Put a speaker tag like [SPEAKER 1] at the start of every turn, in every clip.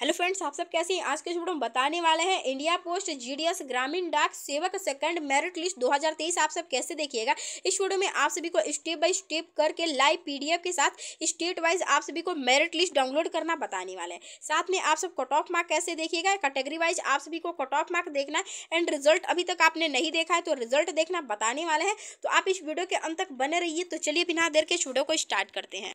[SPEAKER 1] hello friends आप सब कैसे हैं आज के वीडियो में बताने वाले हैं इंडिया पोस्ट जीडीएस ग्रामीण डाक सेवक सेकंड मेरिट लिस्ट 2023 आप सब कैसे देखिएगा इस वीडियो में आप सभी को स्टेप बाय स्टेप करके लाइव पीडीएफ के साथ स्टेट वाइज आप सभी को मेरिट लिस्ट डाउनलोड करना बताने वाले हैं साथ में आप सब कट ऑफ मार्क कैसे देखिएगा कैटेगरी वाइज आप सभी को कट ऑफ मार्क देखना है एंड रिजल्ट अभी तक आपने नहीं देखा है तो रिजल्ट देखना बताने वाले हैं तो आप इस वीडियो के अंत तक बने रहिए तो चलिए बिना देर के इस वीडियो को स्टार्ट करते हैं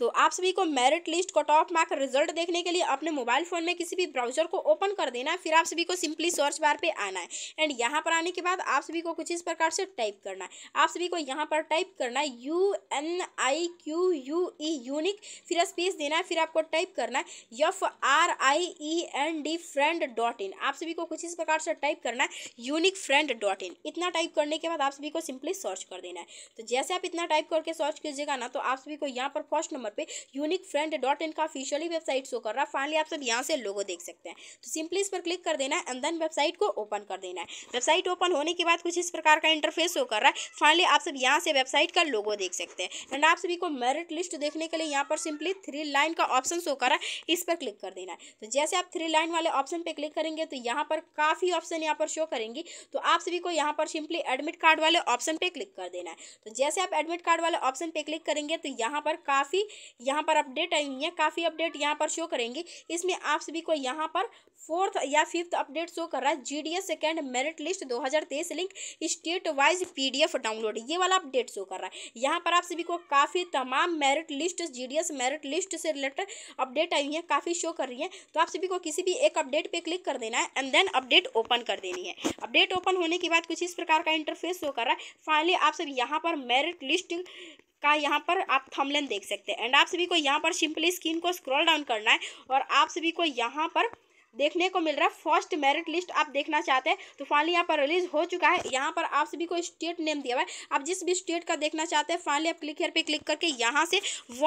[SPEAKER 1] तो आप सभी को merit list cut off mark result देखने के लिए अपने मोबाइल फ़ोन में किसी भी ब्राउजर को ओपन कर देना है फिर आप सभी को सिंपली सर्च बार पे आना है एंड यहाँ पर आने के बाद आप सभी को कुछ इस प्रकार से टाइप करना है आप सभी को यहाँ पर टाइप करना है U N I Q U E unique फिर स्पेस देना है फिर आपको टाइप करना है F R I E N D friend dot in आप सभी को कुछ इस प्रकार से टाइप करना है यूनिक फ्रेंड डॉट इन इतना टाइप करने के बाद आप सभी को सिंपली सर्च कर देना है तो जैसे आप इतना टाइप करके सर्च कीजिएगा ना तो आप सभी को यहाँ पर फर्स्ट नंबर नंबर पे यूनिक फ्रेंड डॉट इन का ऑफिशियली वेबसाइट शो कर रहा है फाइनली आप सब यहाँ से लोगो देख सकते हैं तो सिंपली इस पर क्लिक कर देना है एंड देन वेबसाइट को ओपन कर देना है वेबसाइट ओपन होने के बाद कुछ इस प्रकार का इंटरफेस शो कर रहा है फाइनली आप सब यहाँ से वेबसाइट का लोगो देख सकते हैं एंड आप सभी को मेरिट लिस्ट देखने के लिए यहाँ पर सिंपली थ्री लाइन का ऑप्शन शो कर रहा है इस पर क्लिक कर देना है तो जैसे आप थ्री लाइन वाले ऑप्शन पर क्लिक करेंगे तो यहाँ पर काफ़ी ऑप्शन यहाँ पर शो करेंगी तो आप सभी को यहाँ पर सिंपली एडमिट कार्ड वाले ऑप्शन पर क्लिक कर देना है तो जैसे आप एडमिट कार्ड वाले ऑप्शन पर क्लिक करेंगे तो यहाँ पर काफ़ी यहाँ पर अपडेट आई हुई है काफ़ी अपडेट यहाँ पर शो करेंगे इसमें आप सभी को यहाँ पर फोर्थ या फिफ्थ अपडेट शो कर रहा है G D S second merit list दो हज़ार तेईस link state wise P D F download ये वाला अपडेट शो कर रहा है यहाँ पर आप सभी को काफ़ी तमाम merit list G D S merit list से रिलेटेड अपडेट आई हुई है काफ़ी शो कर रही है तो आप सभी को किसी भी एक अपडेट पे क्लिक कर देना है एंड देन अपडेट ओपन कर देनी है अपडेट ओपन होने के बाद कुछ इस प्रकार का इंटरफेस शो कर रहा है फाइनली आप सभी यहाँ पर मेरिट लिस्ट का यहाँ पर आप थमलेन देख सकते हैं एंड आप सभी को यहाँ पर सिंपली स्क्रीन को स्क्रॉल डाउन करना है और आप सभी को यहाँ पर देखने को मिल रहा है फर्स्ट मेरिट लिस्ट आप देखना चाहते हैं तो फाइनली यहाँ पर रिलीज हो चुका है यहाँ पर आप सभी को स्टेट नेम दिया हुआ है आप जिस भी स्टेट का देखना चाहते हैं फाइनली आप क्लिक हेयर पे क्लिक करके यहाँ से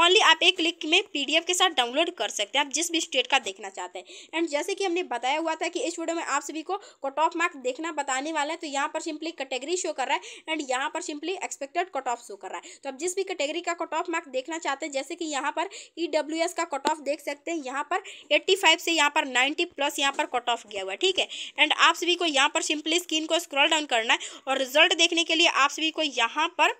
[SPEAKER 1] ओनली आप एक क्लिक में पीडीएफ के साथ डाउनलोड कर सकते हैं आप जिस भी स्टेट का देखना चाहते हैं एंड जैसे कि हमने बताया हुआ था कि इस वीडियो में आप सभी को कट ऑफ मार्क देखना बताने वाला है तो यहाँ पर सिंपली कैटेगरी शो कर रहा है एंड यहाँ पर simply expected cut off show कर रहा है तो आप जिस भी कैटेगरी का कट ऑफ मार्क देखना चाहते हैं जैसे कि यहाँ पर ई e का कट ऑफ देख सकते हैं यहाँ पर एट्टी से यहाँ पर नाइन्टी प्लस यहाँ पर कट ऑफ गया हुआ है ठीक है एंड आप सभी को यहाँ पर सिंपली स्क्रीन को स्क्रॉल डाउन करना है और रिजल्ट देखने के लिए आप सभी को यहाँ पर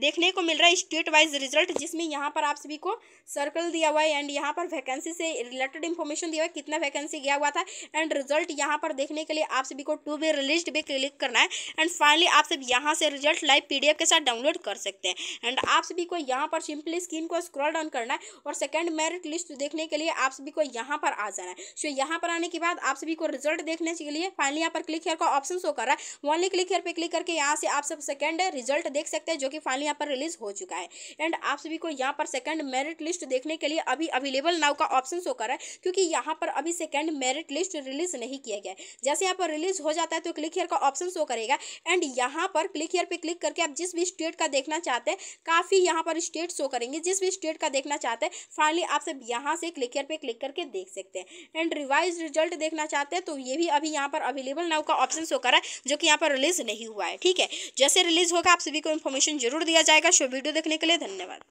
[SPEAKER 1] देखने को मिल रहा है स्टेट वाइज रिजल्ट जिसमें यहाँ पर आप सभी को सर्कल दिया हुआ है एंड यहाँ पर वैकेंसी से रिलेटेड इन्फॉर्मेशन दिया हुआ है कितना वैकेंसी गया हुआ था एंड रिजल्ट यहाँ पर देखने के लिए आप सभी को टू बी रिलीज्ड भी क्लिक करना है एंड फाइनली आप सब यहाँ से रिजल्ट लाइव पी के साथ डाउनलोड कर सकते हैं एंड आप सभी को यहाँ पर सिंपली स्क्रीन को स्क्रॉल डाउन करना है और सेकेंड मेरिट लिस्ट देखने के लिए आप सभी को यहाँ पर आ जाना है सो यहाँ पर आने के बाद आप सभी को रिजल्ट देखने के लिए फाइनली यहाँ पर क्लिक हेयर का ऑप्शन शो कर रहा है ओनली क्लिक हेयर पर क्लिक करके यहाँ से आप सब सेकेंड रिजल्ट देख सकते हैं जो कि फाइनली यहाँ पर रिलीज हो चुका है एंड आप सभी को यहाँ पर सेकंड मेरिट लिस्ट देखने के लिए अभी अवेलेबल नाउ का ऑप्शन शो कर रहा है क्योंकि यहाँ पर अभी सेकंड मेरिट लिस्ट रिलीज नहीं किया गया जैसे यहाँ पर रिलीज हो जाता है तो क्लिक हेयर का ऑप्शन शो करेगा एंड यहाँ पर क्लिक हेयर पर क्लिक करके आप जिस भी स्टेट का देखना चाहते हैं काफ़ी यहाँ पर स्टेट शो करेंगे जिस भी स्टेट का देखना चाहते हैं फाइनली आप सब यहाँ से क्लिक हेयर पर क्लिक करके देख सकते हैं एंड रिवाइज रिजल्ट देखना चाहते हैं तो ये भी अभी यहाँ पर अवेलेबल नाउ का ऑप्शन शो कर रहा है जो कि यहाँ पर रिलीज नहीं हुआ है ठीक है जैसे रिलीज होगा आप सभी को इन्फॉर्मेशन जरूर जरूर दिया जाएगा शो वीडियो देखने के लिए धन्यवाद